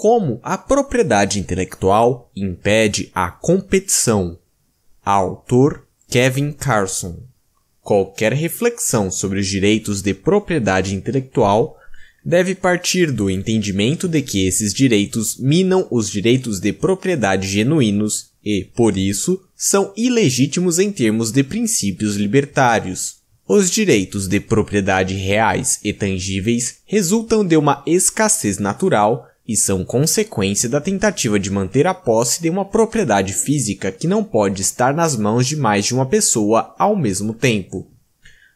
como a propriedade intelectual impede a competição. Autor Kevin Carson. Qualquer reflexão sobre os direitos de propriedade intelectual deve partir do entendimento de que esses direitos minam os direitos de propriedade genuínos e, por isso, são ilegítimos em termos de princípios libertários. Os direitos de propriedade reais e tangíveis resultam de uma escassez natural e são consequência da tentativa de manter a posse de uma propriedade física que não pode estar nas mãos de mais de uma pessoa ao mesmo tempo.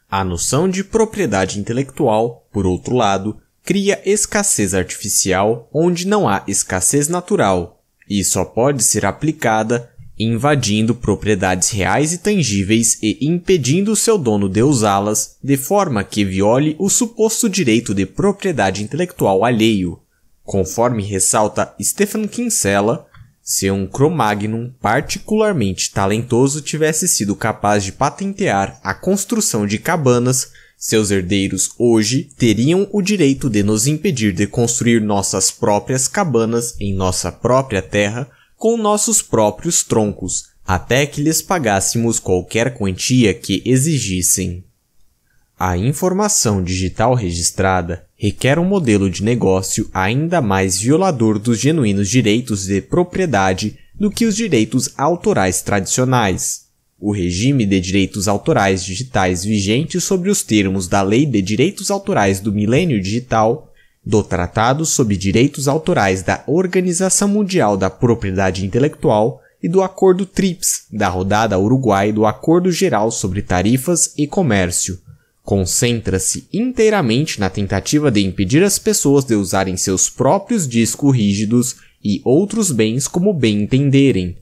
A noção de propriedade intelectual, por outro lado, cria escassez artificial onde não há escassez natural, e só pode ser aplicada invadindo propriedades reais e tangíveis e impedindo seu dono de usá-las de forma que viole o suposto direito de propriedade intelectual alheio, Conforme ressalta Stefan Kinsella, se um Cro-Magnon particularmente talentoso tivesse sido capaz de patentear a construção de cabanas, seus herdeiros hoje teriam o direito de nos impedir de construir nossas próprias cabanas em nossa própria terra com nossos próprios troncos, até que lhes pagássemos qualquer quantia que exigissem. A informação digital registrada requer um modelo de negócio ainda mais violador dos genuínos direitos de propriedade do que os direitos autorais tradicionais. O regime de direitos autorais digitais vigente sobre os termos da Lei de Direitos Autorais do Milênio Digital, do Tratado sobre Direitos Autorais da Organização Mundial da Propriedade Intelectual e do Acordo TRIPS, da rodada Uruguai do Acordo Geral sobre Tarifas e Comércio, concentra-se inteiramente na tentativa de impedir as pessoas de usarem seus próprios discos rígidos e outros bens como bem entenderem.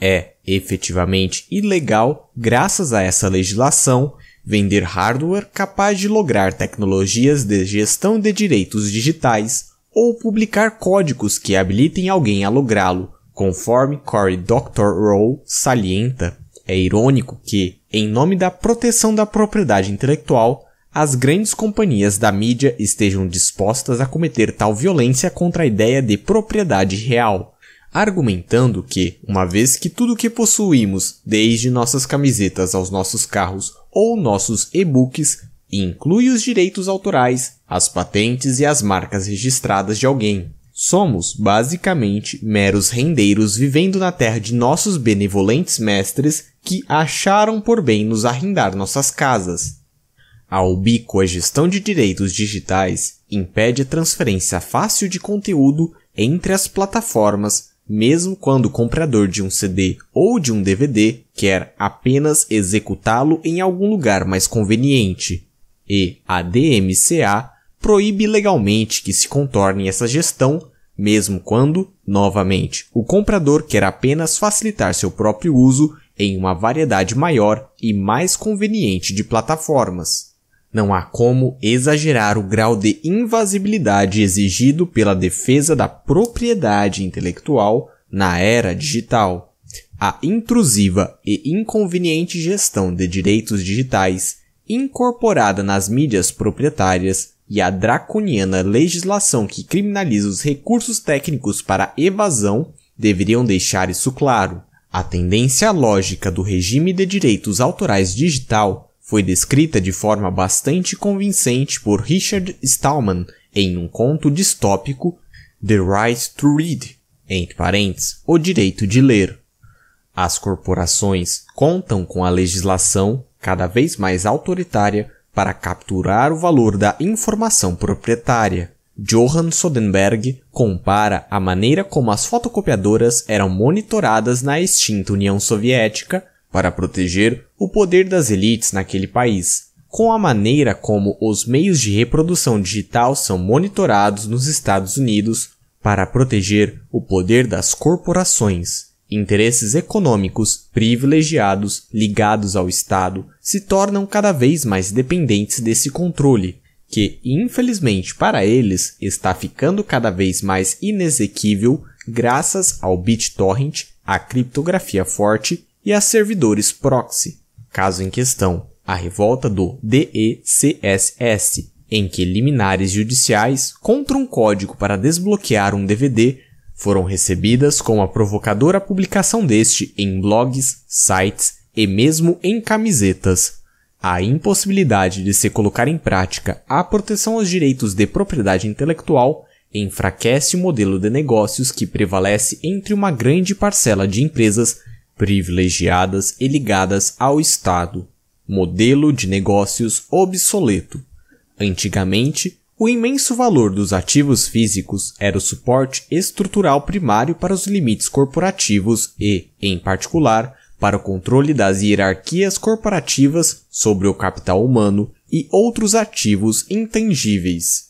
É efetivamente ilegal, graças a essa legislação, vender hardware capaz de lograr tecnologias de gestão de direitos digitais ou publicar códigos que habilitem alguém a lográ-lo, conforme Cory Doctorow salienta. É irônico que, em nome da proteção da propriedade intelectual, as grandes companhias da mídia estejam dispostas a cometer tal violência contra a ideia de propriedade real, argumentando que, uma vez que tudo o que possuímos, desde nossas camisetas aos nossos carros ou nossos e-books, inclui os direitos autorais, as patentes e as marcas registradas de alguém. Somos, basicamente, meros rendeiros vivendo na terra de nossos benevolentes mestres que acharam por bem nos arrendar nossas casas. A ubíqua a gestão de direitos digitais, impede a transferência fácil de conteúdo entre as plataformas, mesmo quando o comprador de um CD ou de um DVD quer apenas executá-lo em algum lugar mais conveniente. E a DMCA proíbe legalmente que se contorne essa gestão, mesmo quando, novamente, o comprador quer apenas facilitar seu próprio uso em uma variedade maior e mais conveniente de plataformas. Não há como exagerar o grau de invasibilidade exigido pela defesa da propriedade intelectual na era digital. A intrusiva e inconveniente gestão de direitos digitais, incorporada nas mídias proprietárias, e a draconiana legislação que criminaliza os recursos técnicos para evasão deveriam deixar isso claro. A tendência lógica do regime de direitos autorais digital foi descrita de forma bastante convincente por Richard Stallman em um conto distópico The Right to Read, entre parênteses, o direito de ler. As corporações contam com a legislação cada vez mais autoritária para capturar o valor da informação proprietária. Johan Sodenberg compara a maneira como as fotocopiadoras eram monitoradas na extinta União Soviética para proteger o poder das elites naquele país, com a maneira como os meios de reprodução digital são monitorados nos Estados Unidos para proteger o poder das corporações. Interesses econômicos privilegiados ligados ao Estado se tornam cada vez mais dependentes desse controle, que, infelizmente para eles, está ficando cada vez mais inexequível graças ao BitTorrent, à criptografia forte e a servidores proxy. Caso em questão, a revolta do DECSS, em que liminares judiciais contra um código para desbloquear um DVD foram recebidas com a provocadora publicação deste em blogs, sites e mesmo em camisetas, a impossibilidade de se colocar em prática a proteção aos direitos de propriedade intelectual enfraquece o modelo de negócios que prevalece entre uma grande parcela de empresas privilegiadas e ligadas ao Estado. Modelo de negócios obsoleto. Antigamente, o imenso valor dos ativos físicos era o suporte estrutural primário para os limites corporativos e, em particular, para o controle das hierarquias corporativas sobre o capital humano e outros ativos intangíveis.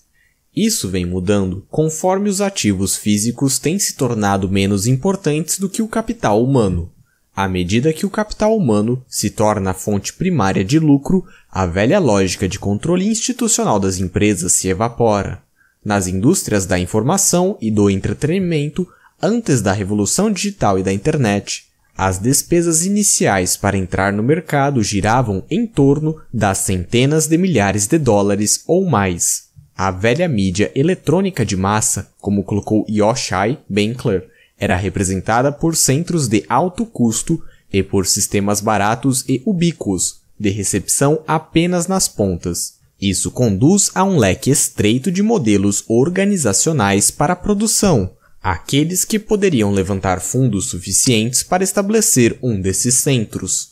Isso vem mudando conforme os ativos físicos têm se tornado menos importantes do que o capital humano. À medida que o capital humano se torna a fonte primária de lucro, a velha lógica de controle institucional das empresas se evapora. Nas indústrias da informação e do entretenimento, antes da revolução digital e da internet, as despesas iniciais para entrar no mercado giravam em torno das centenas de milhares de dólares ou mais. A velha mídia eletrônica de massa, como colocou Yoshai Benkler, era representada por centros de alto custo e por sistemas baratos e ubíquos, de recepção apenas nas pontas. Isso conduz a um leque estreito de modelos organizacionais para a produção, aqueles que poderiam levantar fundos suficientes para estabelecer um desses centros.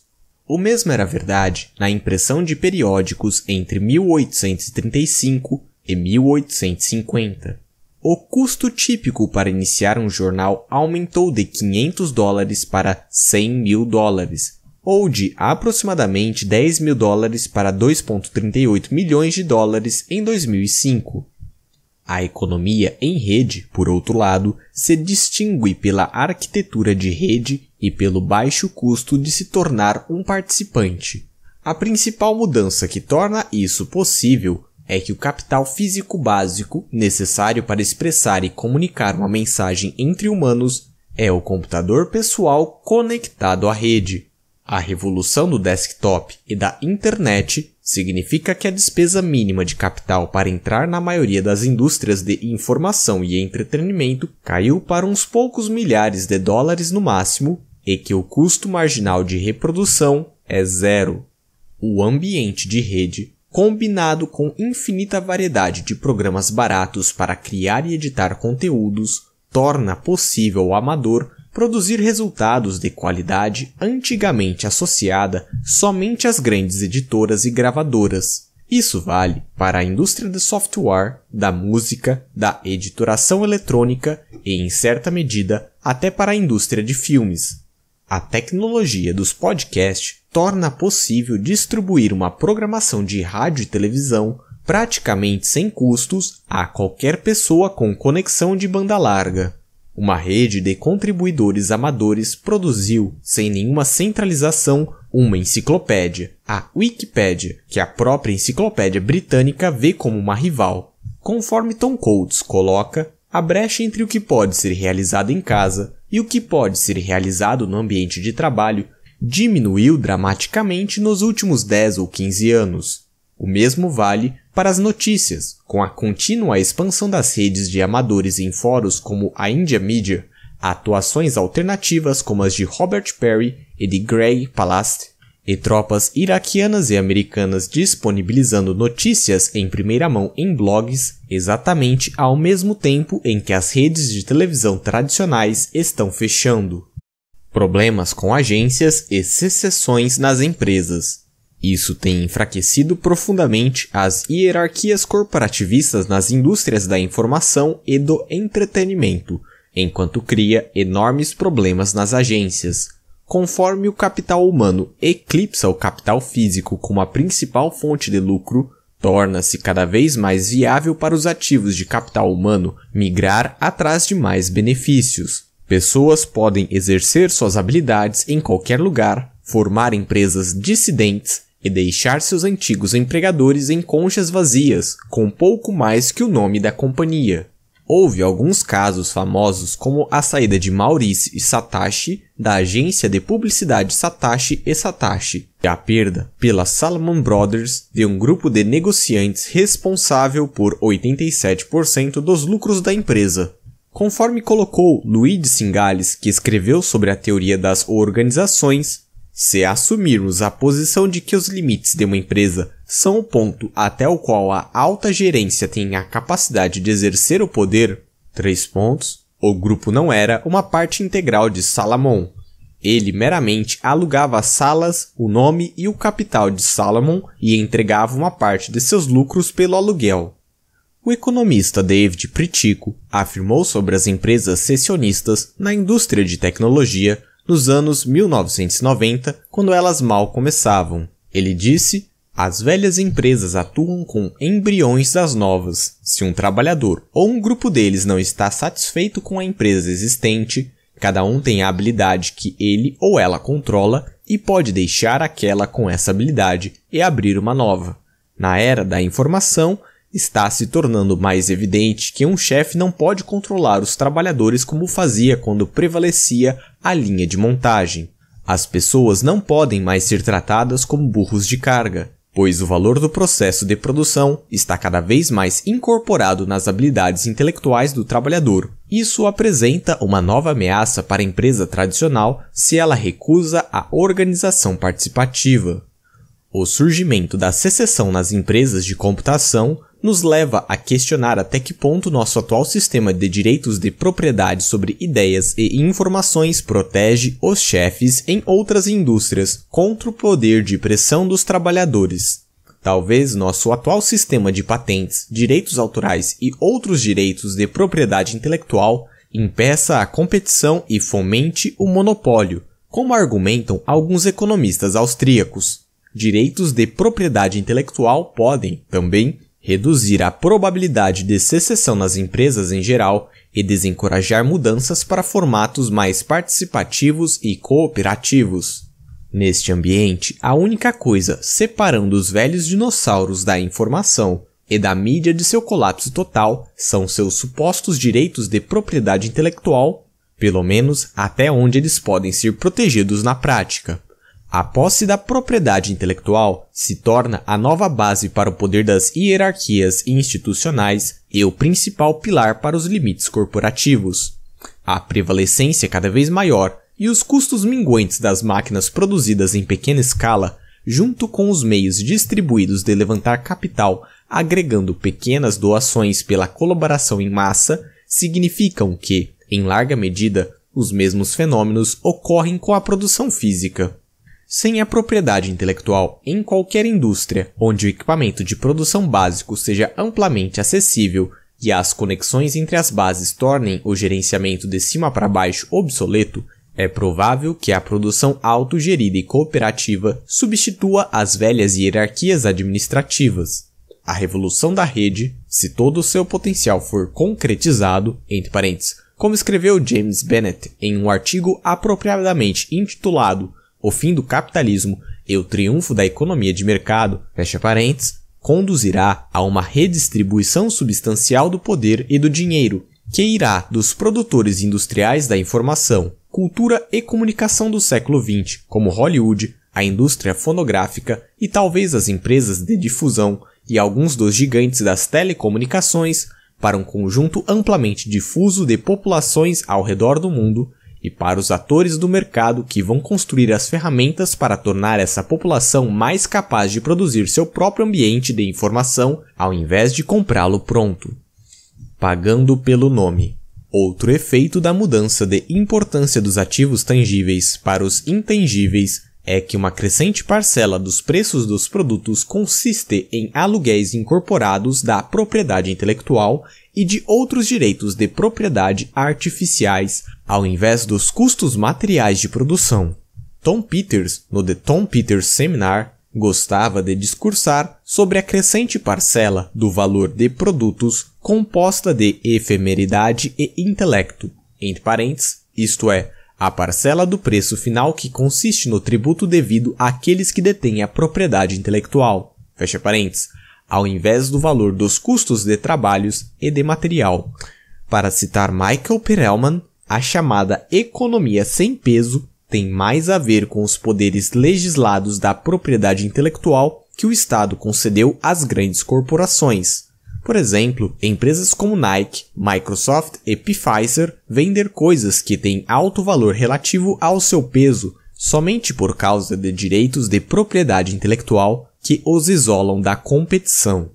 O mesmo era verdade na impressão de periódicos entre 1835 e 1850. O custo típico para iniciar um jornal aumentou de 500 dólares para 100 mil dólares, ou de aproximadamente 10 mil dólares para 2,38 milhões de dólares em 2005. A economia em rede, por outro lado, se distingue pela arquitetura de rede e pelo baixo custo de se tornar um participante. A principal mudança que torna isso possível é que o capital físico básico necessário para expressar e comunicar uma mensagem entre humanos é o computador pessoal conectado à rede. A revolução do desktop e da internet Significa que a despesa mínima de capital para entrar na maioria das indústrias de informação e entretenimento caiu para uns poucos milhares de dólares no máximo e que o custo marginal de reprodução é zero. O ambiente de rede, combinado com infinita variedade de programas baratos para criar e editar conteúdos, torna possível o amador produzir resultados de qualidade antigamente associada somente às grandes editoras e gravadoras. Isso vale para a indústria de software, da música, da editoração eletrônica e, em certa medida, até para a indústria de filmes. A tecnologia dos podcasts torna possível distribuir uma programação de rádio e televisão praticamente sem custos a qualquer pessoa com conexão de banda larga. Uma rede de contribuidores amadores produziu, sem nenhuma centralização, uma enciclopédia, a Wikipédia, que a própria enciclopédia britânica vê como uma rival. Conforme Tom Coates coloca, a brecha entre o que pode ser realizado em casa e o que pode ser realizado no ambiente de trabalho diminuiu dramaticamente nos últimos 10 ou 15 anos. O mesmo vale para as notícias, com a contínua expansão das redes de amadores em fóruns como a India Media, atuações alternativas como as de Robert Perry e de Greg Palast, e tropas iraquianas e americanas disponibilizando notícias em primeira mão em blogs, exatamente ao mesmo tempo em que as redes de televisão tradicionais estão fechando. Problemas com agências e secessões nas empresas. Isso tem enfraquecido profundamente as hierarquias corporativistas nas indústrias da informação e do entretenimento, enquanto cria enormes problemas nas agências. Conforme o capital humano eclipsa o capital físico como a principal fonte de lucro, torna-se cada vez mais viável para os ativos de capital humano migrar atrás de mais benefícios. Pessoas podem exercer suas habilidades em qualquer lugar, formar empresas dissidentes e deixar seus antigos empregadores em conchas vazias, com pouco mais que o nome da companhia. Houve alguns casos famosos como a saída de Maurice Satashi da agência de publicidade Satashi e Satashi e a perda pela Salomon Brothers de um grupo de negociantes responsável por 87% dos lucros da empresa. Conforme colocou Luiz de Singales, que escreveu sobre a teoria das organizações, se assumirmos a posição de que os limites de uma empresa são o ponto até o qual a alta gerência tem a capacidade de exercer o poder, três pontos, o grupo não era uma parte integral de Salomon. Ele meramente alugava salas, o nome e o capital de Salomon e entregava uma parte de seus lucros pelo aluguel. O economista David Pritico afirmou sobre as empresas secionistas na indústria de tecnologia nos anos 1990, quando elas mal começavam. Ele disse: as velhas empresas atuam com embriões das novas. Se um trabalhador ou um grupo deles não está satisfeito com a empresa existente, cada um tem a habilidade que ele ou ela controla e pode deixar aquela com essa habilidade e abrir uma nova. Na era da informação, Está se tornando mais evidente que um chefe não pode controlar os trabalhadores como fazia quando prevalecia a linha de montagem. As pessoas não podem mais ser tratadas como burros de carga, pois o valor do processo de produção está cada vez mais incorporado nas habilidades intelectuais do trabalhador. Isso apresenta uma nova ameaça para a empresa tradicional se ela recusa a organização participativa. O surgimento da secessão nas empresas de computação nos leva a questionar até que ponto nosso atual sistema de direitos de propriedade sobre ideias e informações protege os chefes em outras indústrias contra o poder de pressão dos trabalhadores. Talvez nosso atual sistema de patentes, direitos autorais e outros direitos de propriedade intelectual impeça a competição e fomente o monopólio, como argumentam alguns economistas austríacos. Direitos de propriedade intelectual podem, também, reduzir a probabilidade de secessão nas empresas em geral e desencorajar mudanças para formatos mais participativos e cooperativos. Neste ambiente, a única coisa separando os velhos dinossauros da informação e da mídia de seu colapso total são seus supostos direitos de propriedade intelectual, pelo menos até onde eles podem ser protegidos na prática. A posse da propriedade intelectual se torna a nova base para o poder das hierarquias institucionais e o principal pilar para os limites corporativos. A prevalecência cada vez maior e os custos minguantes das máquinas produzidas em pequena escala, junto com os meios distribuídos de levantar capital, agregando pequenas doações pela colaboração em massa, significam que, em larga medida, os mesmos fenômenos ocorrem com a produção física. Sem a propriedade intelectual, em qualquer indústria onde o equipamento de produção básico seja amplamente acessível e as conexões entre as bases tornem o gerenciamento de cima para baixo obsoleto, é provável que a produção autogerida e cooperativa substitua as velhas hierarquias administrativas. A revolução da rede, se todo o seu potencial for concretizado, entre parênteses, como escreveu James Bennett em um artigo apropriadamente intitulado o fim do capitalismo e o triunfo da economia de mercado, fecha parênteses, conduzirá a uma redistribuição substancial do poder e do dinheiro, que irá dos produtores industriais da informação, cultura e comunicação do século XX, como Hollywood, a indústria fonográfica e talvez as empresas de difusão e alguns dos gigantes das telecomunicações, para um conjunto amplamente difuso de populações ao redor do mundo e para os atores do mercado que vão construir as ferramentas para tornar essa população mais capaz de produzir seu próprio ambiente de informação ao invés de comprá-lo pronto. Pagando pelo nome. Outro efeito da mudança de importância dos ativos tangíveis para os intangíveis é que uma crescente parcela dos preços dos produtos consiste em aluguéis incorporados da propriedade intelectual e de outros direitos de propriedade artificiais ao invés dos custos materiais de produção. Tom Peters, no The Tom Peters Seminar, gostava de discursar sobre a crescente parcela do valor de produtos composta de efemeridade e intelecto, entre parênteses, isto é, a parcela do preço final que consiste no tributo devido àqueles que detêm a propriedade intelectual, fecha parênteses, ao invés do valor dos custos de trabalhos e de material. Para citar Michael Perelman, a chamada economia sem peso tem mais a ver com os poderes legislados da propriedade intelectual que o Estado concedeu às grandes corporações. Por exemplo, empresas como Nike, Microsoft e Pfizer vender coisas que têm alto valor relativo ao seu peso somente por causa de direitos de propriedade intelectual que os isolam da competição.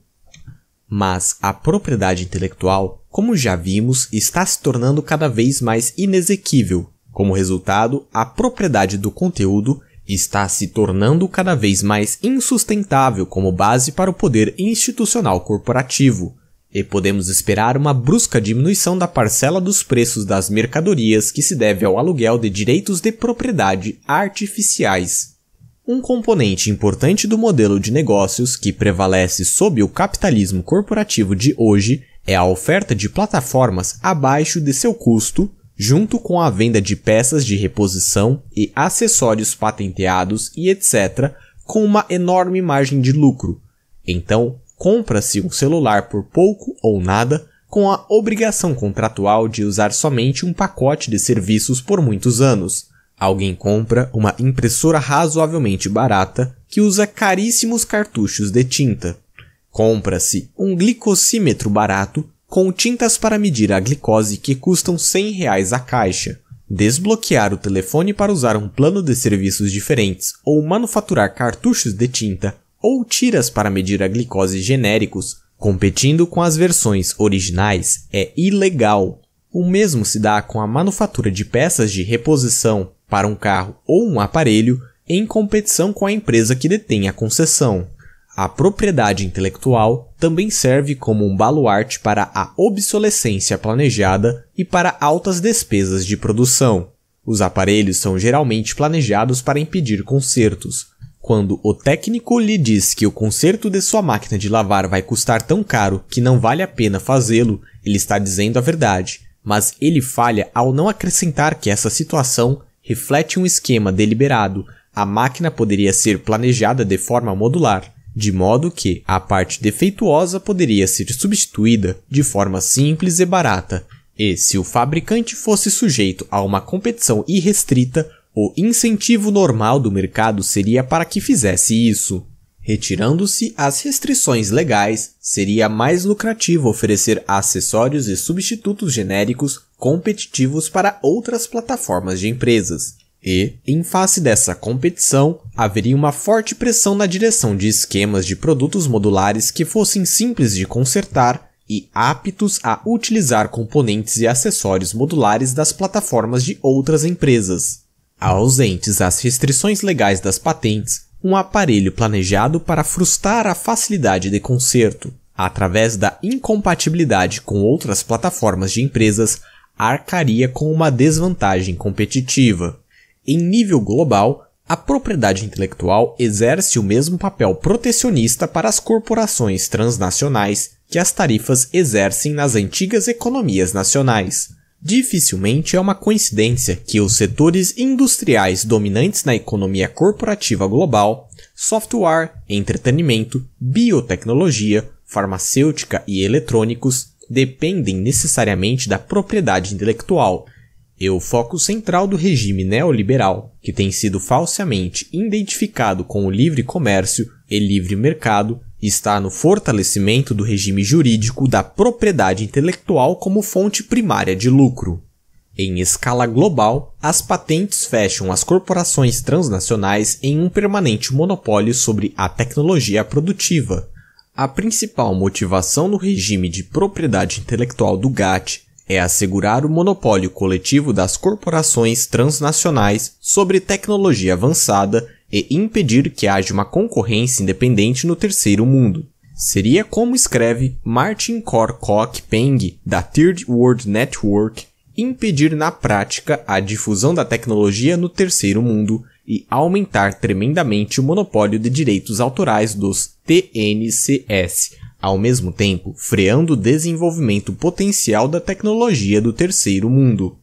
Mas a propriedade intelectual como já vimos, está se tornando cada vez mais inexequível. Como resultado, a propriedade do conteúdo está se tornando cada vez mais insustentável como base para o poder institucional corporativo, e podemos esperar uma brusca diminuição da parcela dos preços das mercadorias que se deve ao aluguel de direitos de propriedade artificiais. Um componente importante do modelo de negócios que prevalece sob o capitalismo corporativo de hoje é a oferta de plataformas abaixo de seu custo, junto com a venda de peças de reposição e acessórios patenteados e etc., com uma enorme margem de lucro. Então, compra-se um celular por pouco ou nada, com a obrigação contratual de usar somente um pacote de serviços por muitos anos. Alguém compra uma impressora razoavelmente barata que usa caríssimos cartuchos de tinta. Compra-se um glicosímetro barato com tintas para medir a glicose que custam R$ 100 reais a caixa, desbloquear o telefone para usar um plano de serviços diferentes ou manufaturar cartuchos de tinta ou tiras para medir a glicose genéricos, competindo com as versões originais, é ilegal. O mesmo se dá com a manufatura de peças de reposição para um carro ou um aparelho em competição com a empresa que detém a concessão. A propriedade intelectual também serve como um baluarte para a obsolescência planejada e para altas despesas de produção. Os aparelhos são geralmente planejados para impedir consertos. Quando o técnico lhe diz que o conserto de sua máquina de lavar vai custar tão caro que não vale a pena fazê-lo, ele está dizendo a verdade, mas ele falha ao não acrescentar que essa situação reflete um esquema deliberado. A máquina poderia ser planejada de forma modular de modo que a parte defeituosa poderia ser substituída de forma simples e barata, e se o fabricante fosse sujeito a uma competição irrestrita, o incentivo normal do mercado seria para que fizesse isso. Retirando-se as restrições legais, seria mais lucrativo oferecer acessórios e substitutos genéricos competitivos para outras plataformas de empresas. E, em face dessa competição, haveria uma forte pressão na direção de esquemas de produtos modulares que fossem simples de consertar e aptos a utilizar componentes e acessórios modulares das plataformas de outras empresas. Ausentes as restrições legais das patentes, um aparelho planejado para frustrar a facilidade de conserto. Através da incompatibilidade com outras plataformas de empresas, arcaria com uma desvantagem competitiva. Em nível global, a propriedade intelectual exerce o mesmo papel protecionista para as corporações transnacionais que as tarifas exercem nas antigas economias nacionais. Dificilmente é uma coincidência que os setores industriais dominantes na economia corporativa global, software, entretenimento, biotecnologia, farmacêutica e eletrônicos, dependem necessariamente da propriedade intelectual, e é o foco central do regime neoliberal, que tem sido falsamente identificado com o livre comércio e livre mercado, está no fortalecimento do regime jurídico da propriedade intelectual como fonte primária de lucro. Em escala global, as patentes fecham as corporações transnacionais em um permanente monopólio sobre a tecnologia produtiva. A principal motivação no regime de propriedade intelectual do GATT é assegurar o monopólio coletivo das corporações transnacionais sobre tecnologia avançada e impedir que haja uma concorrência independente no terceiro mundo. Seria como escreve Martin Korkok Peng, da Third World Network, impedir na prática a difusão da tecnologia no terceiro mundo e aumentar tremendamente o monopólio de direitos autorais dos TNCS, ao mesmo tempo freando o desenvolvimento potencial da tecnologia do terceiro mundo.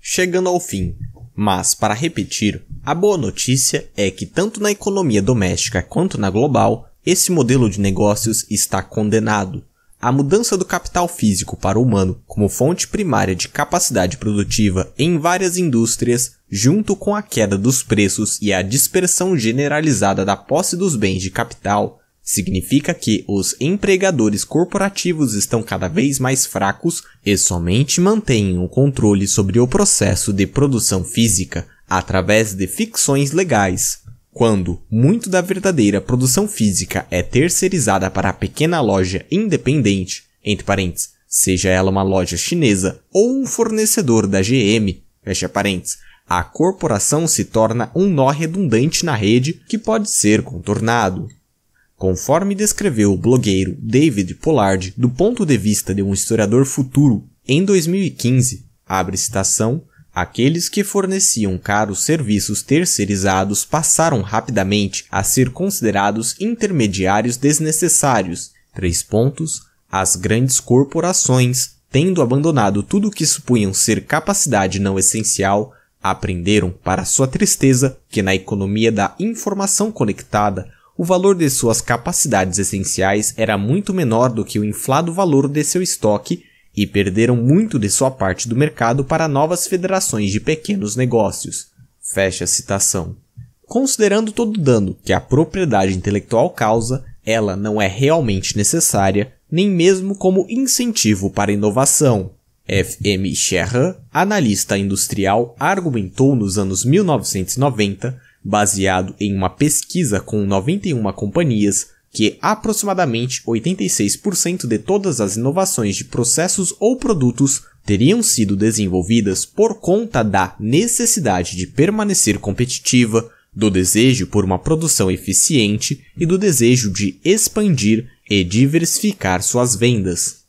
Chegando ao fim, mas para repetir, a boa notícia é que tanto na economia doméstica quanto na global, esse modelo de negócios está condenado. A mudança do capital físico para o humano como fonte primária de capacidade produtiva em várias indústrias, junto com a queda dos preços e a dispersão generalizada da posse dos bens de capital, Significa que os empregadores corporativos estão cada vez mais fracos e somente mantêm o controle sobre o processo de produção física através de ficções legais. Quando muito da verdadeira produção física é terceirizada para a pequena loja independente, entre parênteses, seja ela uma loja chinesa ou um fornecedor da GM, fecha parênteses, a corporação se torna um nó redundante na rede que pode ser contornado. Conforme descreveu o blogueiro David Pollard do ponto de vista de um historiador futuro em 2015, abre citação, aqueles que forneciam caros serviços terceirizados passaram rapidamente a ser considerados intermediários desnecessários. Três pontos, as grandes corporações, tendo abandonado tudo o que supunham ser capacidade não essencial, aprenderam, para sua tristeza, que na economia da informação conectada, o valor de suas capacidades essenciais era muito menor do que o inflado valor de seu estoque e perderam muito de sua parte do mercado para novas federações de pequenos negócios. Fecha a citação. Considerando todo o dano que a propriedade intelectual causa, ela não é realmente necessária, nem mesmo como incentivo para inovação. F. M. Scherrer, analista industrial, argumentou nos anos 1990 baseado em uma pesquisa com 91 companhias, que é aproximadamente 86% de todas as inovações de processos ou produtos teriam sido desenvolvidas por conta da necessidade de permanecer competitiva, do desejo por uma produção eficiente e do desejo de expandir e diversificar suas vendas.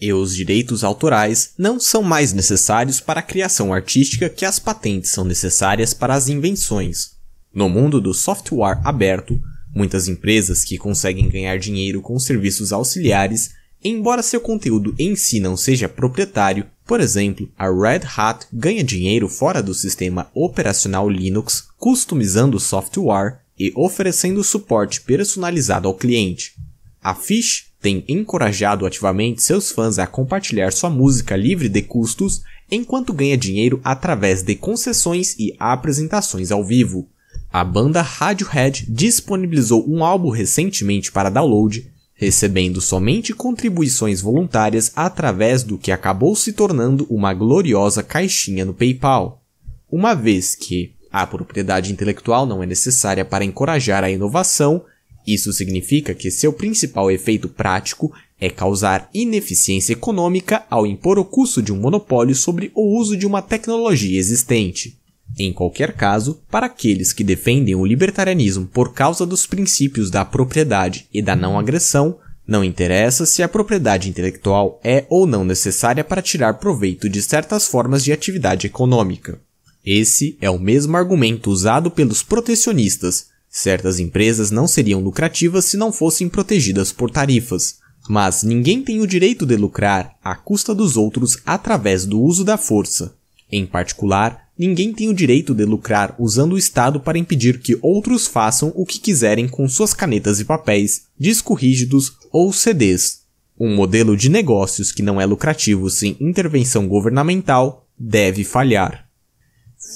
E os direitos autorais não são mais necessários para a criação artística que as patentes são necessárias para as invenções. No mundo do software aberto, muitas empresas que conseguem ganhar dinheiro com serviços auxiliares, embora seu conteúdo em si não seja proprietário, por exemplo, a Red Hat ganha dinheiro fora do sistema operacional Linux, customizando o software e oferecendo suporte personalizado ao cliente. A Fish tem encorajado ativamente seus fãs a compartilhar sua música livre de custos, enquanto ganha dinheiro através de concessões e apresentações ao vivo. A banda Radiohead disponibilizou um álbum recentemente para download, recebendo somente contribuições voluntárias através do que acabou se tornando uma gloriosa caixinha no PayPal. Uma vez que a propriedade intelectual não é necessária para encorajar a inovação, isso significa que seu principal efeito prático é causar ineficiência econômica ao impor o custo de um monopólio sobre o uso de uma tecnologia existente. Em qualquer caso, para aqueles que defendem o libertarianismo por causa dos princípios da propriedade e da não agressão, não interessa se a propriedade intelectual é ou não necessária para tirar proveito de certas formas de atividade econômica. Esse é o mesmo argumento usado pelos protecionistas. Certas empresas não seriam lucrativas se não fossem protegidas por tarifas. Mas ninguém tem o direito de lucrar à custa dos outros através do uso da força. Em particular, ninguém tem o direito de lucrar usando o Estado para impedir que outros façam o que quiserem com suas canetas e papéis, disco rígidos ou CDs. Um modelo de negócios que não é lucrativo sem intervenção governamental deve falhar.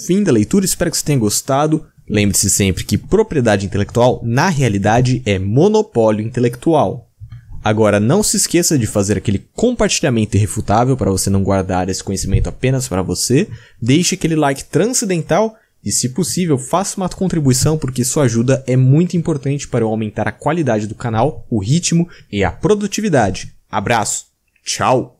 Fim da leitura, espero que você tenha gostado. Lembre-se sempre que propriedade intelectual, na realidade, é monopólio intelectual. Agora, não se esqueça de fazer aquele compartilhamento irrefutável para você não guardar esse conhecimento apenas para você. Deixe aquele like transcendental e, se possível, faça uma contribuição porque sua ajuda é muito importante para eu aumentar a qualidade do canal, o ritmo e a produtividade. Abraço! Tchau!